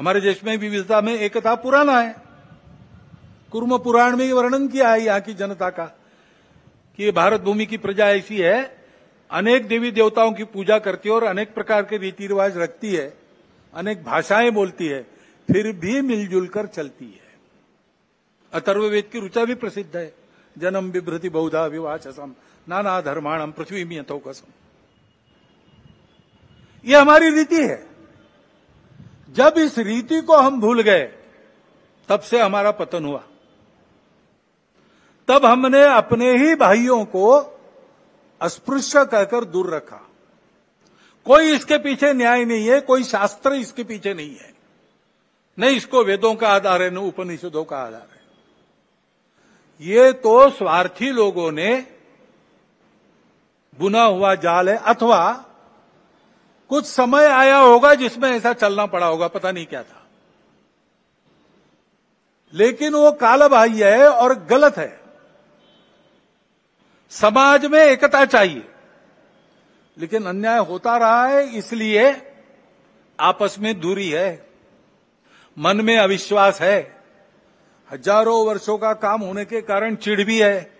हमारे देश में विविधता में एकता पुराना है कुर्म पुराण में वर्णन किया है यहाँ की जनता का कि भारत भूमि की प्रजा ऐसी है अनेक देवी देवताओं की पूजा करती है और अनेक प्रकार के रीति रिवाज रखती है अनेक भाषाएं बोलती है फिर भी मिलजुल कर चलती है अथर्ववेद की रुचा भी प्रसिद्ध है जन्म विभ्रति बहुधा असम नाना धर्माणम पृथ्वी यथोकसम यह हमारी रीति है जब इस रीति को हम भूल गए तब से हमारा पतन हुआ तब हमने अपने ही भाइयों को अस्पृश्य कहकर दूर रखा कोई इसके पीछे न्याय नहीं है कोई शास्त्र इसके पीछे नहीं है न इसको वेदों का आधार है न उपनिषदों का आधार है ये तो स्वार्थी लोगों ने बुना हुआ जाल है अथवा कुछ समय आया होगा जिसमें ऐसा चलना पड़ा होगा पता नहीं क्या था लेकिन वो कालाबाह्य है और गलत है समाज में एकता चाहिए लेकिन अन्याय होता रहा है इसलिए आपस में दूरी है मन में अविश्वास है हजारों वर्षों का काम होने के कारण चिढ़ भी है